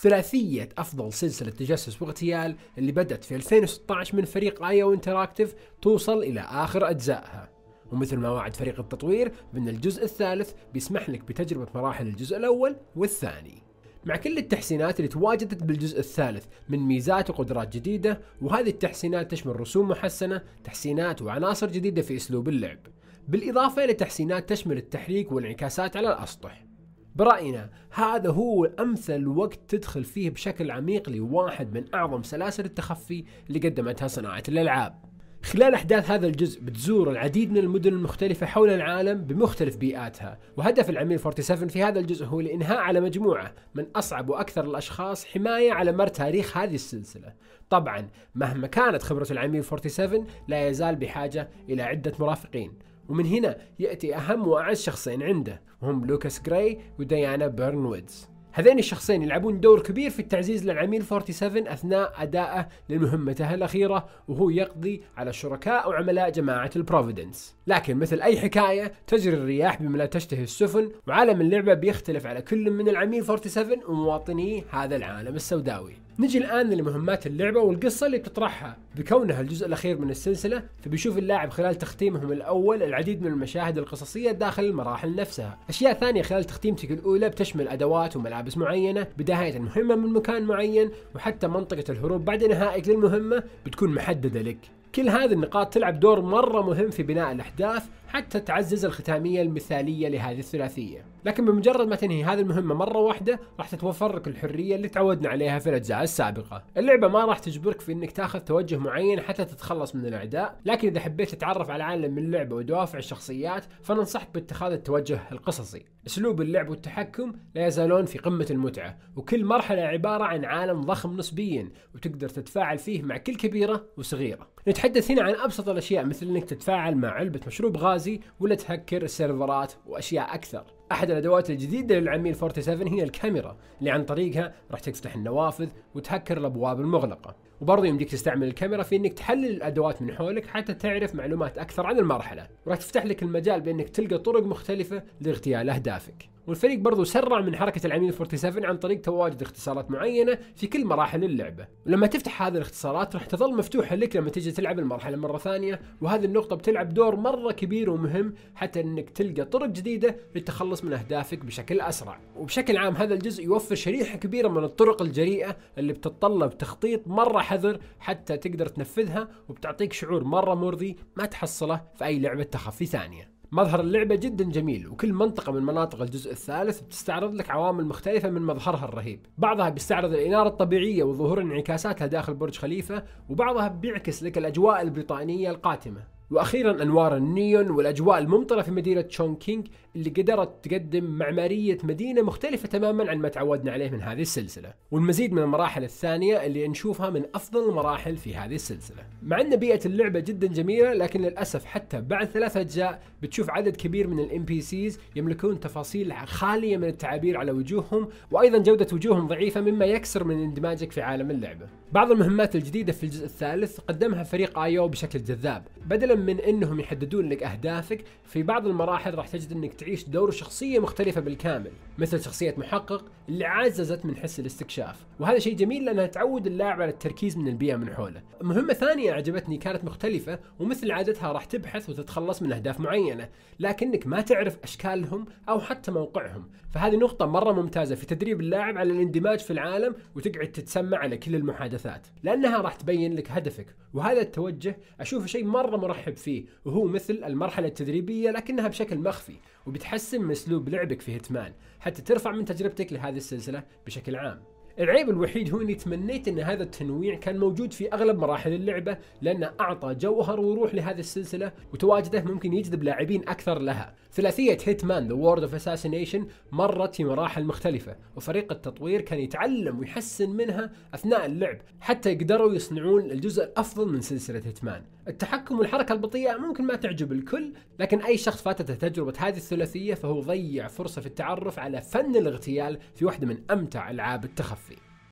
ثلاثية أفضل سلسلة تجسس واغتيال اللي بدأت في 2016 من فريق آيو انتراكتيف توصل إلى آخر أجزائها ومثل ما وعد فريق التطوير بأن الجزء الثالث بيسمح لك بتجربة مراحل الجزء الأول والثاني مع كل التحسينات اللي تواجدت بالجزء الثالث من ميزات وقدرات جديدة وهذه التحسينات تشمل رسوم محسنة تحسينات وعناصر جديدة في أسلوب اللعب بالإضافة إلى تحسينات تشمل التحريك والانعكاسات على الأسطح برأينا هذا هو أمثل وقت تدخل فيه بشكل عميق لواحد من أعظم سلاسل التخفي اللي قدمتها صناعة الألعاب خلال أحداث هذا الجزء بتزور العديد من المدن المختلفة حول العالم بمختلف بيئاتها وهدف العميل 47 في هذا الجزء هو الإنهاء على مجموعة من أصعب وأكثر الأشخاص حماية على مر تاريخ هذه السلسلة طبعا مهما كانت خبرة العميل 47 لا يزال بحاجة إلى عدة مرافقين ومن هنا يأتي أهم وأعز شخصين عنده وهم لوكاس جراي وديانا بيرن ويدز هذين الشخصين يلعبون دور كبير في التعزيز للعميل 47 أثناء أدائه لمهمته الأخيرة وهو يقضي على شركاء وعملاء جماعة البروفيدنس لكن مثل أي حكاية تجري الرياح بما لا تشتهي السفن وعالم اللعبة بيختلف على كل من العميل 47 ومواطني هذا العالم السوداوي نجي الان لمهمات اللعبه والقصه اللي بتطرحها بكونها الجزء الاخير من السلسله فبيشوف اللاعب خلال تختيمهم الاول العديد من المشاهد القصصيه داخل المراحل نفسها اشياء ثانيه خلال تختيمتك الاولى بتشمل ادوات وملابس معينه بدايه المهمه من مكان معين وحتى منطقه الهروب بعد نهائك للمهمه بتكون محدده لك كل هذه النقاط تلعب دور مرة مهم في بناء الأحداث حتى تعزز الختامية المثالية لهذه الثلاثية لكن بمجرد ما تنهي هذه المهمة مرة واحدة راح تتوفر لك الحرية اللي تعودنا عليها في الأجزاء السابقة اللعبة ما راح تجبرك في أنك تاخذ توجه معين حتى تتخلص من الأعداء لكن إذا حبيت تتعرف على عالم اللعبة ودوافع الشخصيات فننصحك باتخاذ التوجه القصصي أسلوب اللعب والتحكم لا يزالون في قمة المتعة وكل مرحلة عبارة عن عالم ضخم نسبيا وتقدر تتفاعل فيه مع كل كبيرة وصغيرة نتحدث هنا عن أبسط الأشياء مثل أنك تتفاعل مع علبة مشروب غاز موازي ولا تهكر السيرفرات واشياء اكثر احد الادوات الجديده للعميل 47 هي الكاميرا اللي عن طريقها راح تفتح النوافذ وتهكر الابواب المغلقه وبرضه يمديك تستعمل الكاميرا في انك تحلل الادوات من حولك حتى تعرف معلومات اكثر عن المرحله وراح تفتح لك المجال بانك تلقى طرق مختلفه لاغتيال اهدافك والفريق برضو سرع من حركة العميل 47 عن طريق تواجد اختصارات معينة في كل مراحل اللعبة ولما تفتح هذه الاختصارات راح تظل مفتوحة لك لما تجي تلعب المرحلة مرة ثانية وهذه النقطة بتلعب دور مرة كبير ومهم حتى انك تلقى طرق جديدة للتخلص من اهدافك بشكل اسرع وبشكل عام هذا الجزء يوفر شريحة كبيرة من الطرق الجريئة اللي بتتطلب تخطيط مرة حذر حتى تقدر تنفذها وبتعطيك شعور مرة مرضي ما تحصله في اي لعبة تخفي ثانية مظهر اللعبة جدا جميل وكل منطقة من مناطق الجزء الثالث بتستعرض لك عوامل مختلفة من مظهرها الرهيب بعضها بيستعرض الإنارة الطبيعية وظهور انعكاساتها داخل برج خليفة وبعضها بيعكس لك الأجواء البريطانية القاتمة واخيرا انوار النيون والاجواء الممطره في مدينه تشونكينغ اللي قدرت تقدم معماريه مدينه مختلفه تماما عن ما تعودنا عليه من هذه السلسله، والمزيد من المراحل الثانيه اللي نشوفها من افضل المراحل في هذه السلسله، مع ان بيئه اللعبه جدا جميله لكن للاسف حتى بعد ثلاث اجزاء بتشوف عدد كبير من الام بي سيز يملكون تفاصيل خاليه من التعابير على وجوههم، وايضا جوده وجوههم ضعيفه مما يكسر من اندماجك في عالم اللعبه. بعض المهمات الجديده في الجزء الثالث قدمها فريق ايو بشكل جذاب، بدلا بدلا من انهم يحددون لك اهدافك في بعض المراحل راح تجد انك تعيش دور شخصيه مختلفه بالكامل مثل شخصيه محقق اللي عززت من حس الاستكشاف وهذا شيء جميل لانها تعود اللاعب على التركيز من البيئه من حوله مهمه ثانيه عجبتني كانت مختلفه ومثل عادتها راح تبحث وتتخلص من اهداف معينه لكنك ما تعرف اشكالهم او حتى موقعهم فهذه نقطه مره ممتازه في تدريب اللاعب على الاندماج في العالم وتقعد تتسمع على كل المحادثات لانها راح تبين لك هدفك وهذا التوجه اشوفه شيء مره مرحب ترحب فيه وهو مثل المرحلة التدريبية لكنها بشكل مخفي وبتحسن من اسلوب لعبك في هيتمان حتى ترفع من تجربتك لهذه السلسلة بشكل عام العيب الوحيد هو اني تمنيت ان هذا التنويع كان موجود في اغلب مراحل اللعبه لانه اعطى جوهر وروح لهذه السلسله وتواجده ممكن يجذب لاعبين اكثر لها. ثلاثيه هيتمان ذا وورد اوف Assassination مرت في مراحل مختلفه وفريق التطوير كان يتعلم ويحسن منها اثناء اللعب حتى قدروا يصنعون الجزء الافضل من سلسله هيتمان. التحكم والحركة البطيئة ممكن ما تعجب الكل لكن أي شخص فاتته تجربة هذه الثلاثية فهو ضيع فرصة في التعرف على فن الاغتيال في واحدة من أمتع ألعاب التخفي